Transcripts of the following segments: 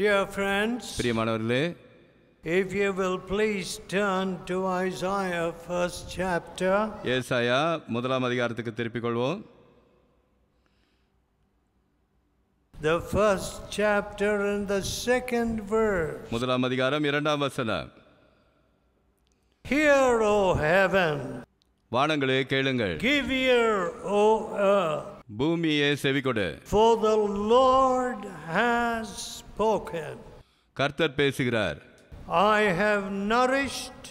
Dear friends, If you will please turn to Isaiah first chapter. Yes, The first chapter and the second verse. முதலாம் அதிகாரம் Hear, O heaven. Give ear, O earth. For the Lord has spoken. கர்த்தர் பேசுகிறார் I have nourished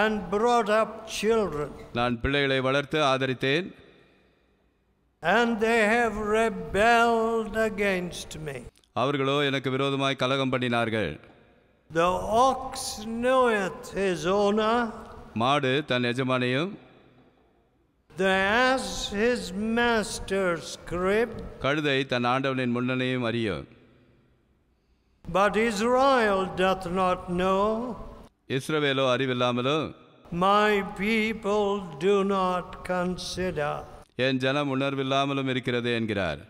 and brought up children. நான் பிள்ளைகளை வளர்த்து ஆதரித்தேன். And they have rebelled against me. அவர்களோ எனக்கு விரோதமாய் கலகம் பண்ணினார்கள். The ox knoweth his owner. மாடு தன் எஜமானையும் The ass his master's crib. கழுதை தன் ஆண்டவனின் முன்னணியும் அறியும். But Israel doth not know. இஸ்ரவேலோ அறிவில்லாமலோ My people do not consider. என் ஜனம் உணர்வில்லாமலும் இருக்கிறது என்கிறார்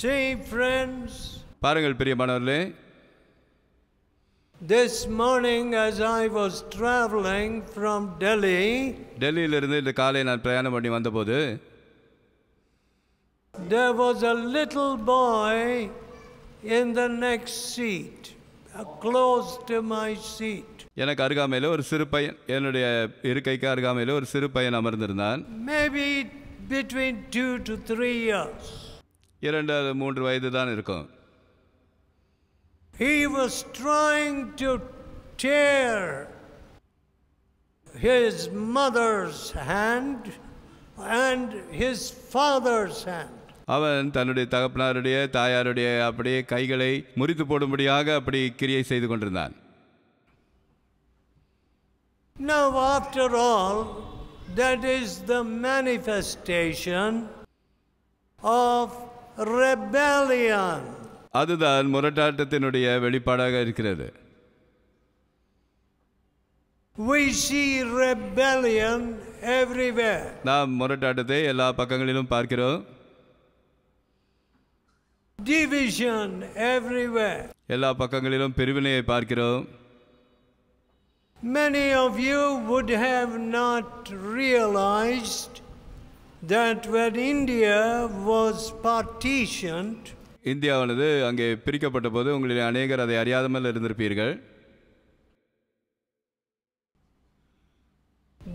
See friends. Parangal பிரியமானவர்களே This morning as I was traveling from Delhi டெல்லியிலிருந்து இந்த காலை நான் பிரயாணம் பண்ணி வந்தபோது There was a little boy in the next seat, close to my seat. எனக்கு அருகாமையில் ஒரு சிறு பையன் என்னுடைய இருக்கைக்கு அருகாமையில் ஒரு சிறு பையன் அமர்ந்திருந்தான் maybe between two to three years இரண்டு மூன்று வயது தான் இருக்கும் He was trying to tear his mother's hand and his father's hand. அவன் தன்னுடைய தகப்பனாருடைய தாயாருடைய அப்படியே கைகளை முறித்து போடும்படியாக அப்படி கிரியை செய்து கொண்டிருந்தான் அதுதான் முரட்டாட்டத்தினுடைய வெளிப்பாடாக இருக்கிறது We see rebellion everywhere நாம் முரட்டாட்டத்தை எல்லா பக்கங்களிலும் பார்க்கிறோம் division everywhere. Many of you would have not realized that when India was partitioned, India இந்தியாவானது அங்கே பிரிக்கப்பட்ட போது உங்களில் அநேகர் அதை அறியாதமல் இருந்திருப்பீர்கள்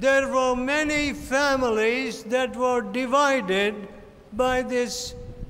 There were many families that were divided by this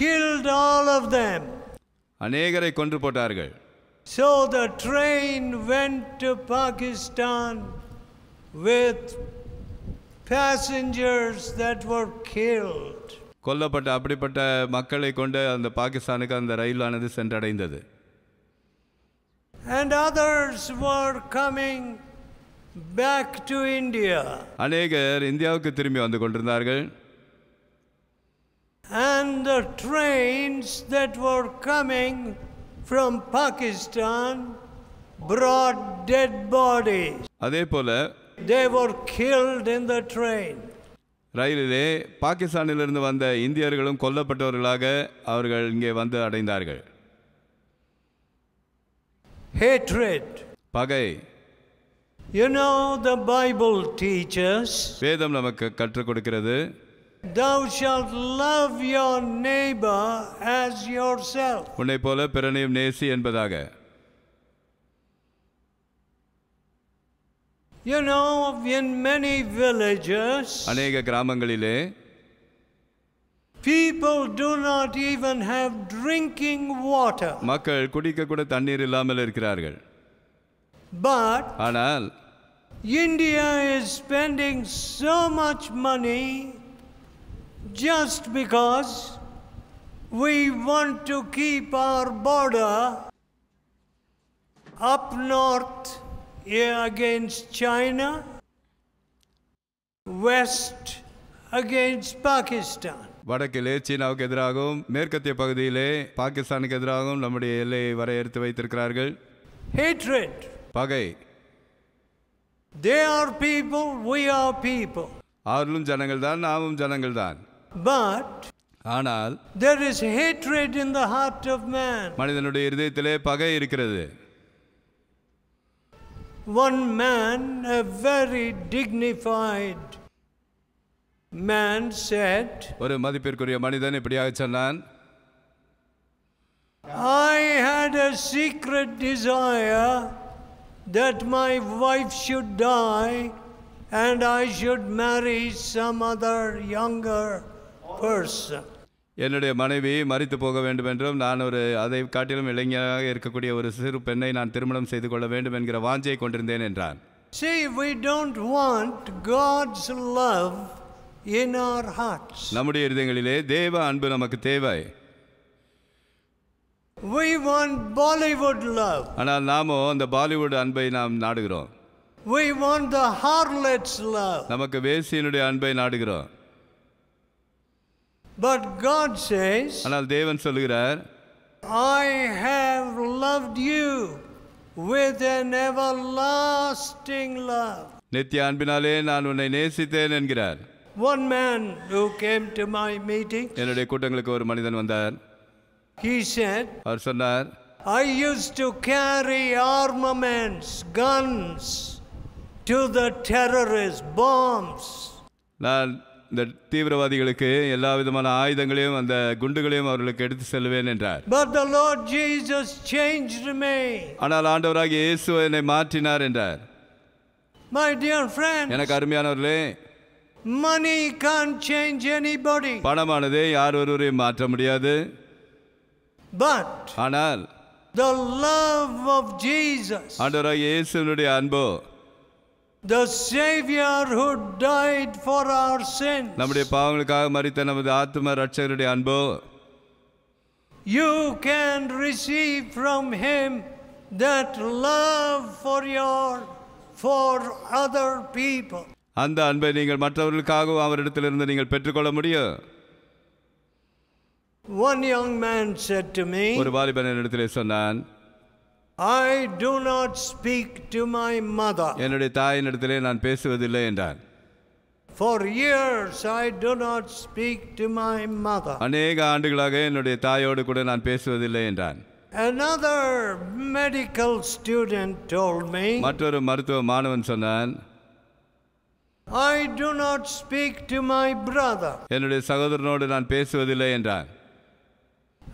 killed all of them. அநேகரை கொன்று போட்டார்கள். So the train went to Pakistan with passengers that were killed. கொல்லப்பட்ட அப்படிப்பட்ட மக்களை கொண்டு அந்த பாகிஸ்தானுக்கு அந்த ரயிலானது சென்றடைந்தது. And others were coming back to India. அநேகர் இந்தியாவுக்கு திரும்பி வந்து கொண்டிருந்தார்கள். and the trains that were coming from Pakistan brought dead bodies. அதே they were killed in the train. ரயிலிலே பாகிஸ்தானிலிருந்து வந்த இந்தியர்களும் கொல்லப்பட்டவர்களாக அவர்கள் இங்கே வந்து அடைந்தார்கள் hatred பகை you know the bible teaches வேதம் நமக்கு கற்றுக் கொடுக்கிறது Thou shalt love your neighbor as yourself. உன்னை போல பிறனையும் நேசி என்பதாக. You know, in many villages, கிராமங்களிலே people do not even have drinking water. மக்கள் தண்ணீர் இல்லாமல் இருக்கிறார்கள். But ஆனால் India is spending so much money just because we want to keep our border up north against China, west against Pakistan. வடக்கிலே சீனாவுக்கு எதிராகவும் மேற்கத்திய பகுதியிலே பாகிஸ்தானுக்கு எதிராகவும் நம்முடைய எல்லையை வரையறுத்து வைத்திருக்கிறார்கள் hatred பகை they are people we are people அவர்களும் ஜனங்கள் தான் நாமும் ஜனங்கள் தான் But ஆனால் there is hatred in the heart of man மனிதனுடைய இதயத்திலே பகை இருக்கிறது one man a very dignified man said ஒரு மதிப்பிற்குரிய மனிதன் இப்படியாக சொன்னான் I had a secret desire that my wife should die and I should marry some other younger person. என்னுடைய மனைவி மறித்து போக வேண்டும் என்றும் நான் ஒரு அதை காட்டிலும் இளைஞராக இருக்கக்கூடிய ஒரு சிறு பெண்ணை நான் திருமணம் செய்து கொள்ள வேண்டும் என்கிற வாஞ்சையை கொண்டிருந்தேன் என்றான் See, we don't want God's love in our hearts. நம்முடைய இருதயங்களிலே தேவ அன்பு நமக்கு தேவை. We want Bollywood love. ஆனால் நாமோ அந்த பாலிவுட் அன்பை நாம் நாடுகிறோம். We want the harlot's love. நமக்கு வேசியினுடைய அன்பை நாடுகிறோம். But God says, I have loved you with an everlasting love. One man who came to my meeting He said I used to carry armaments guns to the terrorists bombs நான் இந்த தீவிரவாதிகளுக்கு எல்லா விதமான ஆயுதங்களையும் அந்த குண்டுகளையும் அவர்களுக்கு எடுத்து செல்வேன் என்றார் But the Lord Jesus changed me. ஆனால் ஆண்டவராக இயேசு என்னை மாற்றினார் என்றார் My dear friends. எனக்கு அருமையானவர்களே Money can't change anybody. பணமானது யார் ஒருவரையும் மாற்ற முடியாது But ஆனால் the love of Jesus. ஆண்டவராக இயேசுவினுடைய அன்பு The Savior who died for our sins. நம்முடைய பாவங்களுக்காக மரித்த நமது ஆத்ம ரட்சகருடைய அன்பு You can receive from him that love for your for other people. அந்த அன்பை நீங்கள் மற்றவர்களுக்காகவும் அவரிடத்திலிருந்து நீங்கள் பெற்றுக்கொள்ள முடியும் One young man said to me ஒரு வாலிபன் என்னிடத்திலே சொன்னான் I do not speak to my mother. For years I do not speak to my mother. Another medical student told me, I do not speak to my brother.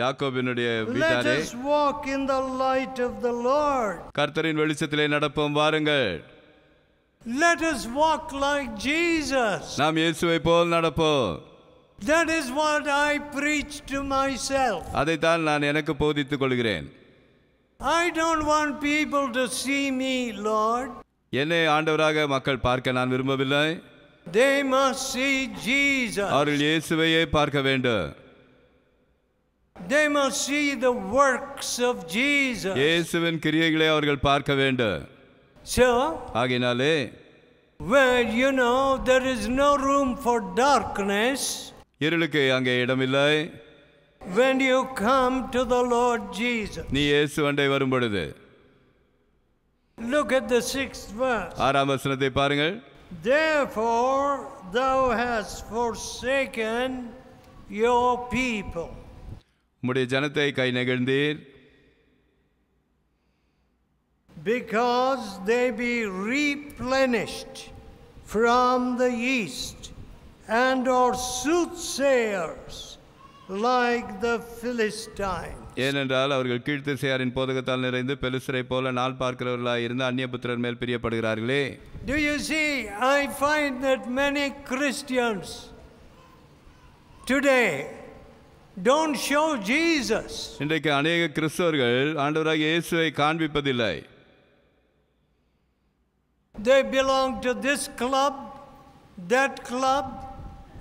யாக்கோபினுடைய வீட்டாரே walk in the light of the Lord கர்த்தரின் வெளிச்சத்திலே நடப்போம் வாருங்கள் let us walk like Jesus நாம் இயேசுவை போல் நடப்போம் that is what i preach to myself அதை தான் நான் எனக்கு போதித்துக் கொள்கிறேன் i don't want people to see me lord என்னை ஆண்டவராக மக்கள் பார்க்க நான் விரும்பவில்லை they must see jesus அவர்கள் இயேசுவையே பார்க்க வேண்டும் They must see the works of Jesus. இயேசுவின் கிரியைகளை அவர்கள் பார்க்க வேண்டும். So, ஆகினாலே where you know there is no room for darkness. இருளுக்கு அங்கே இடமில்லை. When you come to the Lord Jesus. நீ இயேசுவண்டை வரும் பொழுது. Look at the sixth verse. ஆறாம் வசனத்தை பாருங்கள். Therefore thou hast forsaken your people. உம்முடைய ஜனத்தை கை நகழ்ந்தீர் because they be replenished from the east and are soothsayers like the Philistines. ஏனென்றால் அவர்கள் கீழ்த்திசையாரின் போதகத்தால் நிறைந்து பெலிஸ்ரை போல நாள் பார்க்கிறவர்களாக இருந்து அந்நிய புத்திரர் மேல் பிரியப்படுகிறார்களே Do you see I find that many Christians today don't show Jesus. They belong to this club, that club,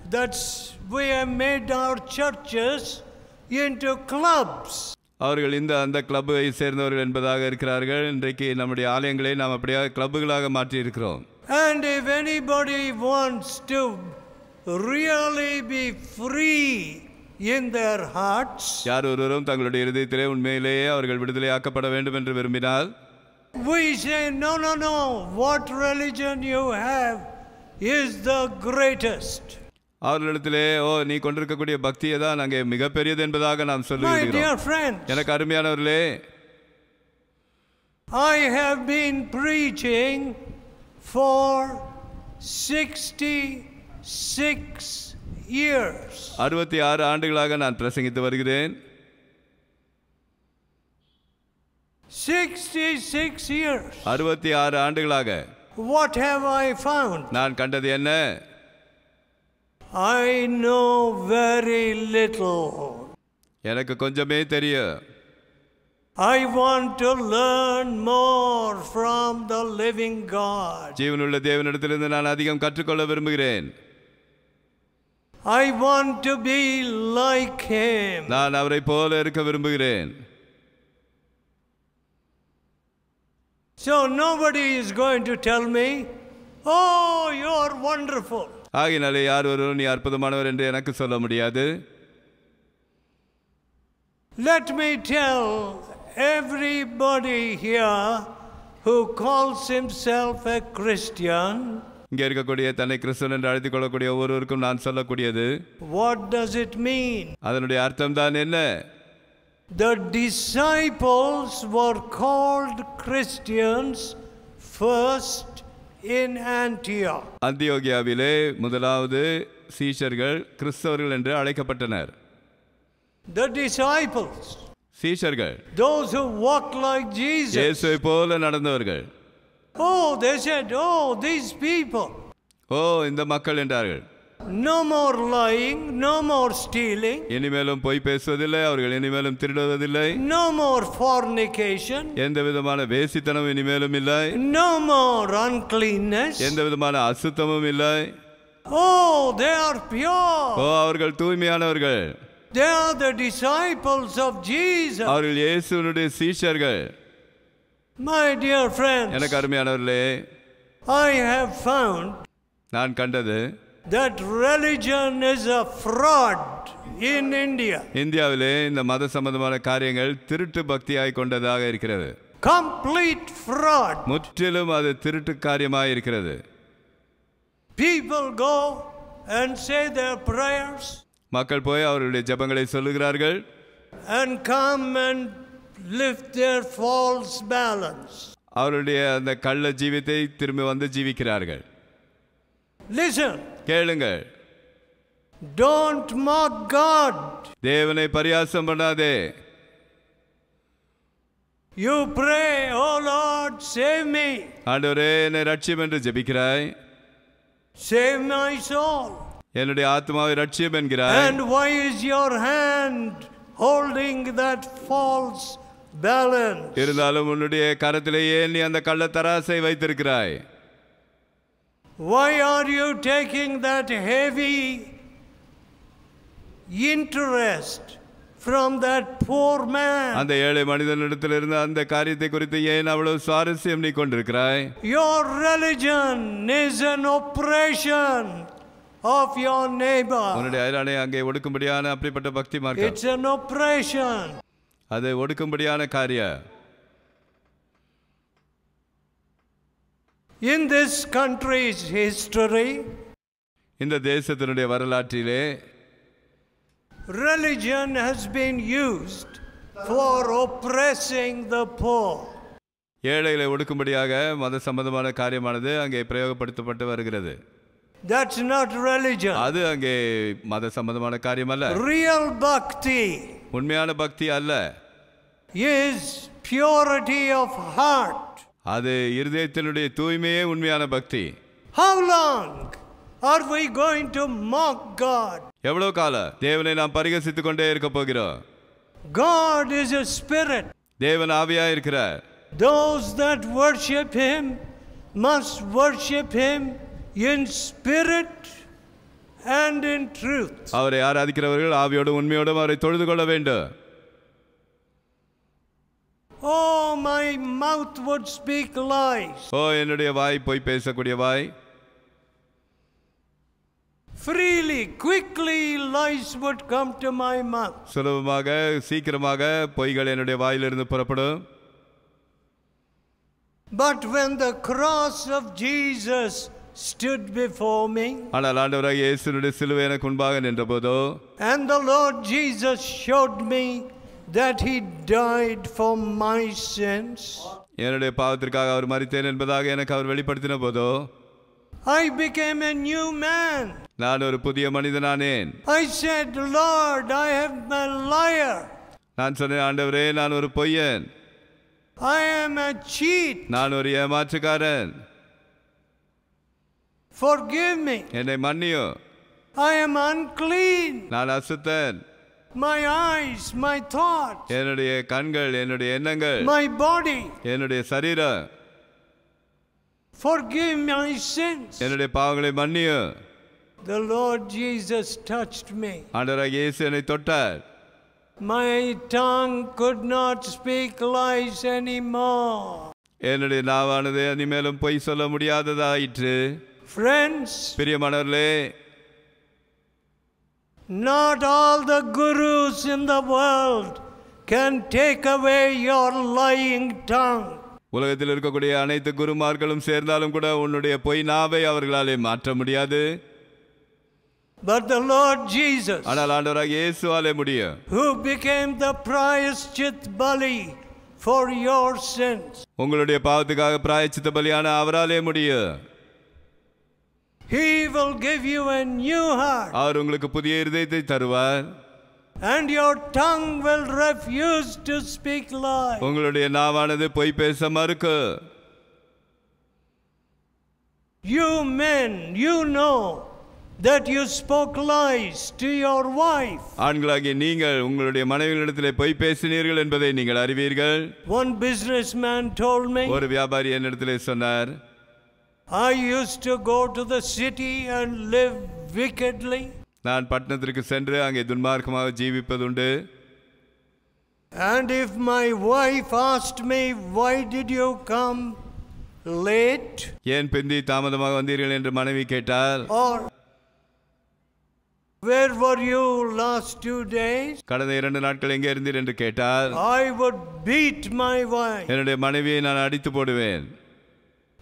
that's we have made our churches into clubs. அவர்கள் இந்த அந்த கிளப்பை சேர்ந்தவர்கள் என்பதாக இருக்கிறார்கள் இன்றைக்கு நம்முடைய ஆலயங்களை நாம் அப்படியாக கிளப்புகளாக மாற்றி இருக்கிறோம் and if anybody wants to really be free in their hearts யார் ஒருவரும் தங்களுடைய இதயத்திலே உண்மையிலேயே அவர்கள் விடுதலையாக்கப்பட வேண்டும் என்று விரும்பினால் we say no no no what religion you have is the greatest அவர்களிடத்திலே ஓ நீ கொண்டிருக்கக்கூடிய பக்தியை தான் நாங்கள் மிகப்பெரியது என்பதாக நாம் சொல்லுகிறோம் எனக்கு அருமையானவர்களே I have been preaching for 66 years. அறுபத்தி ஆறு ஆண்டுகளாக நான் பிரசங்கித்து வருகிறேன் அறுபத்தி ஆறு ஆண்டுகளாக What have I found? நான் கண்டது என்ன I know very little. எனக்கு கொஞ்சமே தெரியும் I want to learn more from the living God. ஜீவனுள்ள தேவனிடத்திலிருந்து நான் அதிகம் கற்றுக்கொள்ள விரும்புகிறேன் I want to be like him. நான் அவரை போல இருக்க விரும்புகிறேன். So nobody is going to tell me, "Oh, you are wonderful." ஆகினாலே யார் ஒருவரும் நீ அற்புதமானவர் என்று எனக்கு சொல்ல முடியாது. Let me tell everybody here who calls himself a Christian இங்கே இருக்கக்கூடிய தன்னை கிறிஸ்தவன் என்று அழைத்துக் கொள்ளக்கூடிய ஒவ்வொருவருக்கும் நான் சொல்லக்கூடியது வாட் டஸ் இட் மீன் அதனுடைய அர்த்தம் தான் என்ன The disciples were called Christians first in Antioch. அந்தியோகியாவிலே முதலாவது சீஷர்கள் கிறிஸ்தவர்கள் என்று அழைக்கப்பட்டனர் The disciples சீஷர்கள் those who walked like Jesus இயேசுவை போல நடந்தவர்கள் Oh, they said, oh, these people. ஓ இந்த மக்கள் என்றார்கள் No more lying, no more stealing, இனிமேலும் பொய் பேசுவதில்லை அவர்கள் இனிமேலும் திருடுவதில்லை no more fornication, எந்த விதமான வேசித்தனம் இனிமேலும் இல்லை no more uncleanness. எந்த விதமான அசுத்தமும் இல்லை Oh, they are O pure. அவர்கள் தூய்மையானவர்கள் They are the disciples of Jesus. அவர்கள் இயேசுனுடைய சீஷர்கள் மை டியர் ஃப்ரெண்ட் எனக்கு அருமையானவர்களே ஐ ஹேவ் ஃபவுண்ட் நான் கண்டது that religion is a fraud in India இந்தியாவிலே இந்த மத சம்பந்தமான காரியங்கள் திருட்டு பக்தியாய் கொண்டதாக இருக்கிறது கம்ப்ளீட் ஃப்ராட் முற்றிலும் அது திருட்டு காரியமாக இருக்கிறது people go and say their prayers மக்கள் போய் அவருடைய ஜெபங்களை சொல்லுகிறார்கள் and come and lift their false balance. அவருடைய அந்த கள்ள ஜீவித்தை திரும்பி வந்து ஜீவிக்கிறார்கள் Listen. கேளுங்கள் Don't mock God. தேவனை பரியாசம் பண்ணாதே You pray, oh Lord, save me. ஆண்டவரே என்னை ரட்சியம் என்று ஜெபிக்கிறாய் Save my soul. என்னுடைய ஆத்மாவை ரட்சியம் என்கிறாய் And why is your hand holding that false balance இருந்தாலும் உன்னுடைய கரத்திலேயே நீ அந்த கள்ள தராசை வைத்திருக்கிறாய் Why are you taking that heavy interest from that poor man? அந்த ஏழை இருந்த அந்த காரியத்தை குறித்து ஏன் அவ்வளவு சுவாரஸ்யம் நீ கொண்டிருக்கிறாய் Your religion is an oppression of your neighbor. உன்னுடைய அயலானை அங்கே ஒடுக்கும்படியான அப்படிப்பட்ட பக்தி மார்க்கம். It's an oppression. அதை ஒடுக்கும்படியான காரிய இன் திஸ் கண்ட்ரிஸ் ஹிஸ்டரி இந்த தேசத்தினுடைய வரலாற்றிலே religion has been used for oppressing the poor ஏழைகளை ஒடுக்கும்படியாக மத சம்பந்தமான காரியமானது அங்கே பிரயோகப்படுத்தப்பட்டு வருகிறது தட்ஸ் நாட் religion அது அங்கே மத சம்பந்தமான காரியம் அல்ல real bhakti உண்மையான பக்தி அல்ல இஸ் பியூரிட்டி ஆஃப் ஹார்ட் அது இருதயத்தினுடைய தூய்மையே உண்மையான பக்தி how long are we going to mock God எவ்வளவு காலம் தேவனை நாம் பரிகசித்துக் கொண்டே இருக்க போகிறோம் God is a spirit. தேவன் ஆவியா இருக்கிறார். Those that worship him must worship him in spirit and in truth. அவரை ஆராதிக்கிறவர்கள் ஆவியோடும் உண்மையோடும் அவரை தொழுது கொள்ள வேண்டும். Oh my mouth would speak lies. O oh, என்னுடைய வாய் போய் பேசக்கூடிய வாய். Freely, quickly lies would come to my mouth. சுலபமாக சீக்கிரமாக பொய்கள் என்னுடைய வாயிலிருந்து புறப்படும். But when the cross of Jesus stood before me. And the Lord Jesus showed me that he died for my sins. I became a new man. I said, Lord, I am a liar. I am a cheat. Forgive me. என்னை மன்னியு. I am unclean. நான் அசுத்தன். My eyes, my thoughts. என்னுடைய கண்கள், என்னுடைய எண்ணங்கள். My body. என்னுடைய சரீரம். Forgive my sins. என்னுடைய பாவங்களை மன்னியு. The Lord Jesus touched me. ஆண்டவராகிய இயேசு என்னை தொட்டார். My tongue could not speak lies anymore. என்னுடைய நாவானது இனிமேலும் பொய் சொல்ல முடியாததாயிற்று ஃப்ரெண்ட்ஸ் பிரியமானவர்களே not all the gurus in the world can take away your lying tongue உலகத்தில் இருக்கக்கூடிய அனைத்து குருமார்களும் சேர்ந்தாலும் கூட உன்னுடைய பொய் நாவை அவர்களாலே மாற்ற முடியாது But the Lord Jesus, who became the priestchit bali for your sins, உங்களுடைய பாவத்துக்காக பிராயச்சித்த பலியான அவராலே முடியும் He will give you a new heart. And your tongue will refuse to speak lies. உங்களுடைய நாவானது பொய் பேச மறுக்கு You men, you know that you spoke lies to your wife. ஆண்களாகிய நீங்கள் உங்களுடைய மனைவிகளிடத்திலே பொய் பேசினீர்கள் என்பதை நீங்கள் அறிவீர்கள். One businessman told me. ஒரு வியாபாரி என்னிடத்திலே சொன்னார். I used to go to the city and live wickedly. And if my wife asked me, why did you come late? Or Where were you last two days? I would beat my wife.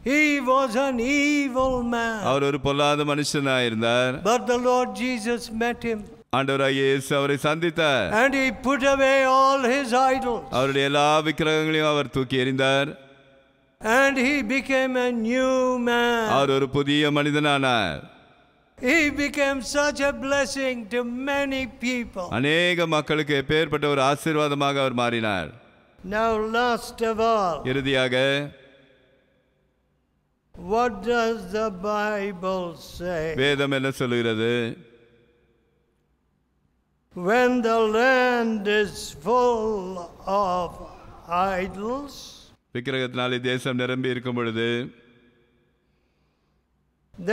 He was an evil man. அவர் ஒரு பொல்லாத மனுஷனாயிருந்தார். But the Lord Jesus met him. ஆண்டவராகிய இயேசு அவரை சந்தித்தார். And he put away all his idols. அவருடைய எல்லா விக்கிரகங்களையும் அவர் தூக்கி எறிந்தார். And he became a new man. அவர் ஒரு புதிய மனிதனானார். He became such a blessing to many people. அநேக மக்களுக்கு பேர்பட்ட ஒரு ஆசீர்வாதமாக அவர் மாறினார். Now last of all. இறுதியாக What does the Bible say? வேதம் என்ன சொல்கிறது When the land is full of idols விக்கிரகத்தினால் தேசம் நிரம்பி இருக்கும் பொழுது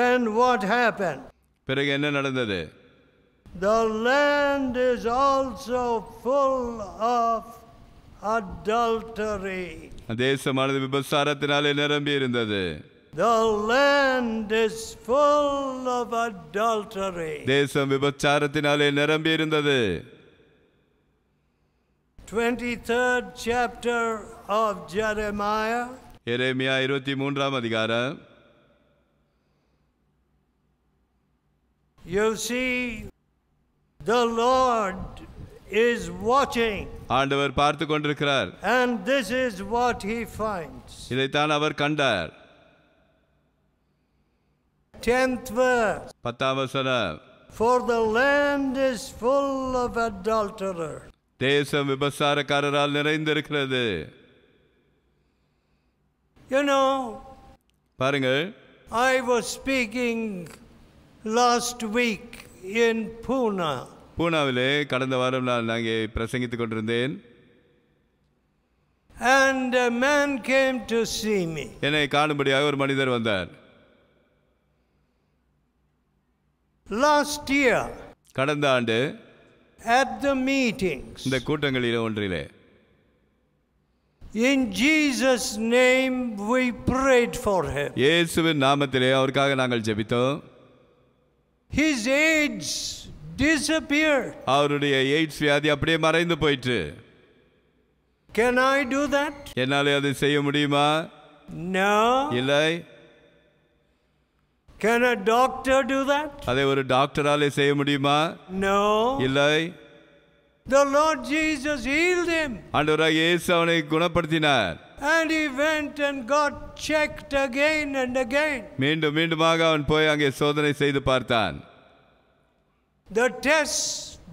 then what happened பிறகு என்ன நடந்தது The land is also full of adultery தேசமானது விபசாரத்தினாலே நிரம்பி இருந்தது the land is full of adultery. தேசம் விபச்சாரத்தினாலே நிரம்பியிருந்தது 23rd chapter of Jeremiah. எரேமியா 23ஆம் அதிகாரம் You see the Lord is watching. ஆண்டவர் பார்த்து கொண்டிருக்கிறார். And this is what he finds. இதைத்தான் அவர் கண்டார். 10th verse. பத்தாவது வசனம். For the land is full of adulterers. தேசம் விபசாரக்காரரால் நிறைந்திருக்கிறது. You know, பாருங்கள் I was speaking last week in Pune. பூனாவிலே கடந்த வாரம் நான் அங்கே பிரசங்கித்து கொண்டிருந்தேன் And a man came to see me. என்னை காணும்படியாக ஒரு மனிதர் வந்தார் லாஸ்ட் இயர் கடந்த ஆண்டு at the meetings இந்த கூட்டங்களில் ஒன்றிலே in jesus name we prayed for him இயேசுவின் நாமத்திலே அவருக்காக நாங்கள் ஜெபித்தோம் his aids disappeared அவருடைய எய்ட்ஸ் வியாதி அப்படியே மறைந்து போயிற்று can i do that என்னால அதை செய்ய முடியுமா no இல்லை Can a doctor do that? அதை ஒரு டாக்டராலே செய்ய முடியுமா? No. இல்லை. The Lord Jesus healed him. ஆண்டவராக இயேசு அவனை குணப்படுத்தினார். And he went and got checked again and again. மீண்டும் மீண்டுமாக அவன் போய் அங்கே சோதனை செய்து பார்த்தான். The tests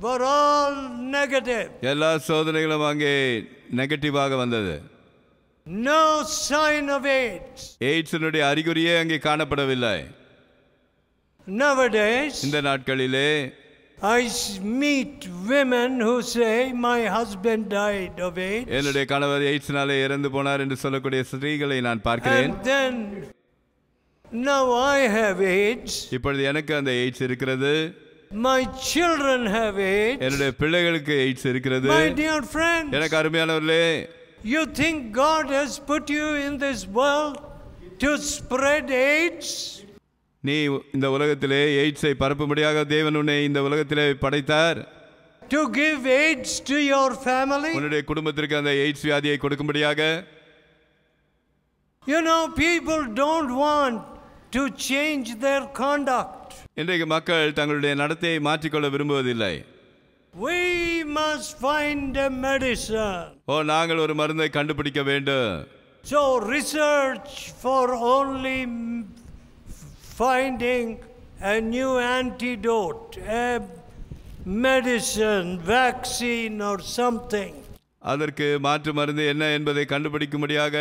were all negative. எல்லா சோதனைகளும் அங்கே நெகட்டிவாக வந்தது. No sign of AIDS. எய்ட்ஸினுடைய அறிகுறியே அங்கே காணப்படவில்லை. Nowadays, இந்த நாட்களிலே I meet women who say my husband died of AIDS. என்னுடைய கணவர் எய்ட்ஸ்னாலே இறந்து போனார் என்று சொல்லக்கூடிய ஸ்திரீகளை நான் பார்க்கிறேன். And then now I have AIDS. இப்பொழுது எனக்கு அந்த எய்ட்ஸ் இருக்கிறது. My children have AIDS. என்னுடைய பிள்ளைகளுக்கு எய்ட்ஸ் இருக்கிறது. My dear friends. எனக்கு அருமையானவர்களே. You think God has put you in this world to spread AIDS? நீ இந்த உலகத்திலே எய்ட்ஸை பரப்பும்படியாக தேவன் உன்னை இந்த உலகத்திலே படைத்தார் to give AIDS to your family உன்னுடைய குடும்பத்திற்கு அந்த எய்ட்ஸ் வியாதியை கொடுக்கும்படியாக you know people don't want to change their contact இன்றைக்கு மக்கள் தங்களுடைய நடத்தையை மாற்றிக்கொள்ள விரும்புவதில்லை We must find a medicine. ஓ நாங்கள் ஒரு மருந்தை கண்டுபிடிக்க வேண்டும். So research for only finding a new antidote, a medicine, vaccine or something. அதற்கு மாற்று மருந்து என்ன என்பதை கண்டுபிடிக்கும்படியாக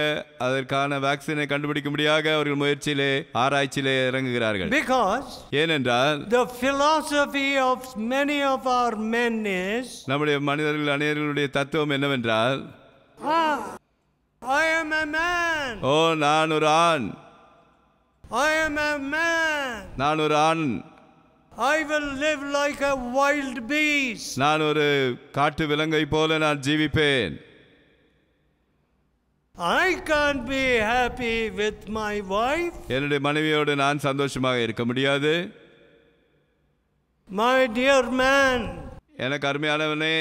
அதற்கான வேக்சினை கண்டுபிடிக்கும்படியாக அவர்கள் முயற்சியிலே ஆராய்ச்சியிலே இறங்குகிறார்கள் பிகாஸ் ஏனென்றால் the philosophy of many of our men is நம்முடைய மனிதர்கள் அனைவர்களுடைய தத்துவம் என்னவென்றால் ah, I am a man ஓ நான் ஒரு ஆண் I am a man. நான் ஒரு ஆண் I will live like a wild beast. நான் ஒரு காட்டு விலங்கை போல நான் ஜீவிப்பேன். I can't be happy with my wife. என்னுடைய மனைவியோடு நான் சந்தோஷமாக இருக்க முடியாது. My dear man. எனக்கு அருமையானவனே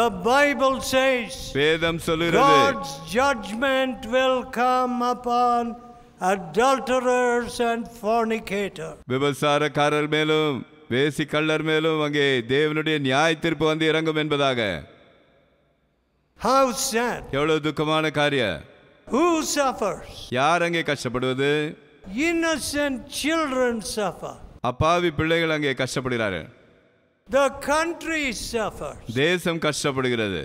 The Bible says வேதம் சொல்லுகிறது God's judgment will come upon adulterers and fornicators. விபசாரக்காரர் மேலும் வேசி கள்ளர் மேலும் அங்கே தேவனுடைய நியாய தீர்ப்பு வந்து இறங்கும் என்பதாக ஹவு sad. எவ்வளவு துக்கமான காரியம் ஹூ suffers? யார் அங்கே கஷ்டப்படுவது Innocent children சஃபர் அப்பாவி பிள்ளைகள் அங்கே கஷ்டப்படுகிறார்கள் த கண்ட்ரி சஃபர் தேசம் கஷ்டப்படுகிறது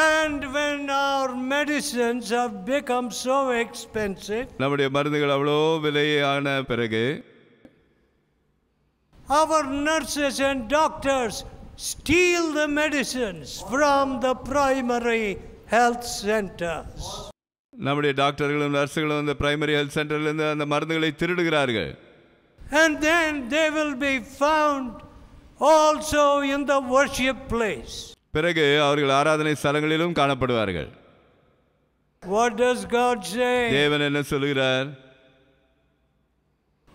And when our medicines have become so expensive, our nurses and doctors steal the medicines from the primary health centers. நம்முடைய டாக்டர்களும் நர்ஸுகளும் அந்த பிரைமரி ஹெல்த் சென்டர்லேருந்து அந்த மருந்துகளை திருடுகிறார்கள் And then they will be found also in the worship place. பிறகு அவர்கள் ஆராதனை ஸ்தலங்களிலும் காணப்படுவார்கள் What does God say? தேவன் என்ன சொல்கிறார்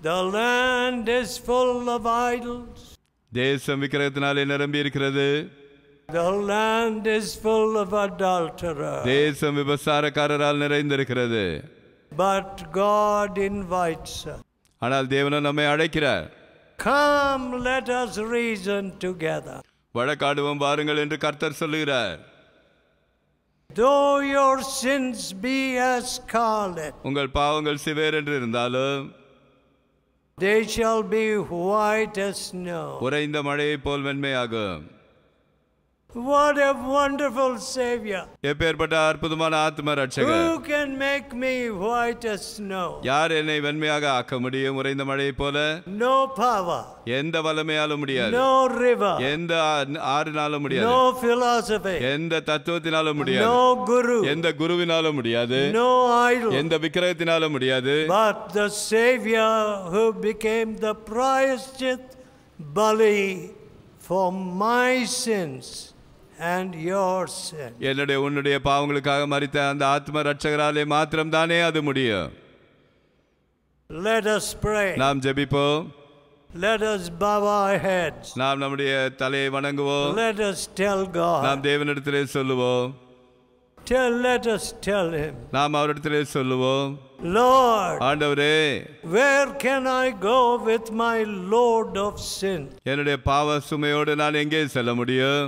The land is full of idols. தேசம் விக்கிரகத்தினாலே நிரம்பி இருக்கிறது The land is full of adulterers. தேசம் விபசாரக்காரரால் நிறைந்திருக்கிறது. But God invites us. ஆனால் தேவன் நம்மை அழைக்கிறார். Come let us reason together. பழக்காடுவோம் பாருங்கள் என்று கர்த்தர் சொல்லுகிறார் Though your sins be as scarlet, உங்கள் பாவங்கள் சிவேர் என்று இருந்தாலும் they shall be white as snow. உறைந்த மழையைப் போல் வெண்மையாகும் What a wonderful Savior. எப்பேற்பட்ட அற்புதமான ஆத்ம ரட்சகர். Who can make me white as snow? யார் என்னை வெண்மையாக ஆக்க முடியும் உறைந்த மழை போல? No power. எந்த வலமையாலும் முடியாது. No river. எந்த ஆறுனாலும் முடியாது. No philosophy. எந்த தத்துவத்தினாலும் முடியாது. No guru. எந்த குருவினாலும் முடியாது. No idol. எந்த விக்கிரகத்தினாலும் முடியாது. But the Savior who became the priest பலி for my sins and your sin. என்னுடைய உன்னுடைய பாவங்களுக்காக மறித்த அந்த ஆத்ம ரட்சகராலே மாத்திரம்தானே அது முடியும் Let us நாம் ஜெபிப்போம் Let us bow our heads. நாம் நம்முடைய தலையை வணங்குவோம். Let us tell God. நாம் தேவனிடத்திலே சொல்லுவோம். Tell, let us tell him. நாம் அவரிடத்திலே சொல்லுவோம். Lord, ஆண்டவரே, where can I go with my load of sin? என்னுடைய பாவ சுமையோடு நான் எங்கே செல்ல முடியும்?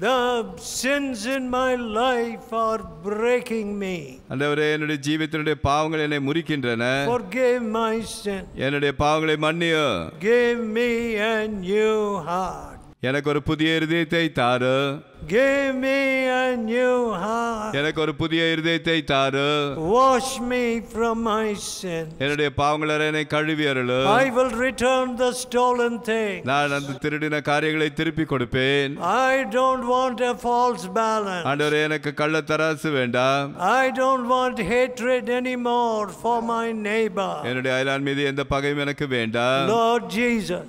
The sins in my life are breaking me. Forgive my sin. Give me a new heart. Enakku oru pudhiya irudhayathai thaaru. Give me a new heart. எனக்கு ஒரு புதிய இருதயத்தை தாரு. Wash me from my sin. என்னுடைய பாவங்களை என்னை கழுவி அருளு. I will return the stolen things. நான் அந்த திருடின காரியங்களை திருப்பி கொடுப்பேன். I don't want a false balance. ஆண்டவரே எனக்கு கள்ள தராசு வேண்டாம். I don't want hatred anymore for my neighbor. என்னுடைய அயலான் மீது எந்த பகையும் எனக்கு வேண்டாம். Lord Jesus.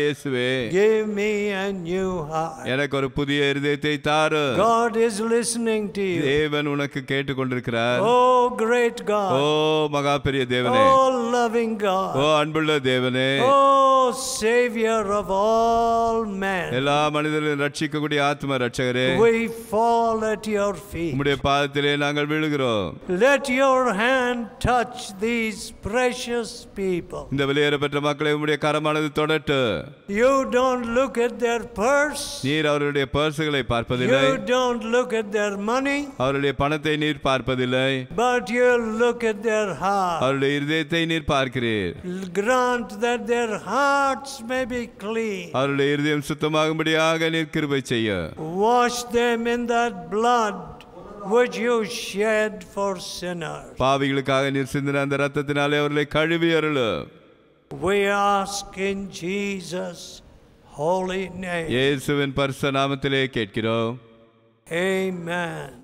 இயேசுவே. Give me a new heart. எனக்கு ஒரு புதிய இருதயத்தை வைத்தாரு God is listening to you தேவன் உனக்கு கேட்டுக்கொண்டிருக்கிறார் Oh great God ஓ மகா பெரிய தேவனே Oh loving God ஓ அன்புள்ள தேவனே Oh savior of all men எல்லா மனிதர்களையும் ரட்சிக்கக்கூடிய ஆத்ம ரட்சகரே We fall at your feet உம்முடைய பாதத்திலே நாங்கள் விழுகிறோம் Let your hand touch these precious people இந்த வெளியேறப்பட்ட மக்களை உம்முடைய கரமானது தொடட்டு You don't look at their purse நீர் அவர்களுடைய பர்சுகளை பார்க்க பார்ப்பதில்லை you don't look at their money அவருடைய பணத்தை நீர் பார்ப்பதில்லை but you look at their heart அவருடைய இதயத்தை நீர் பார்க்கிறீர் grant that their hearts may be clean அவருடைய இதயம் சுத்தமாகும்படியாக நீர் கிருபை செய்ய wash them in that blood which you shed for sinners பாவிகளுக்காக நீர் சிந்தின அந்த இரத்தத்தினாலே அவர்களை கழுவி அருளு we ask in jesus holy name. இயேசுவின் பரிசு நாமத்திலே கேட்கிறோம் Amen.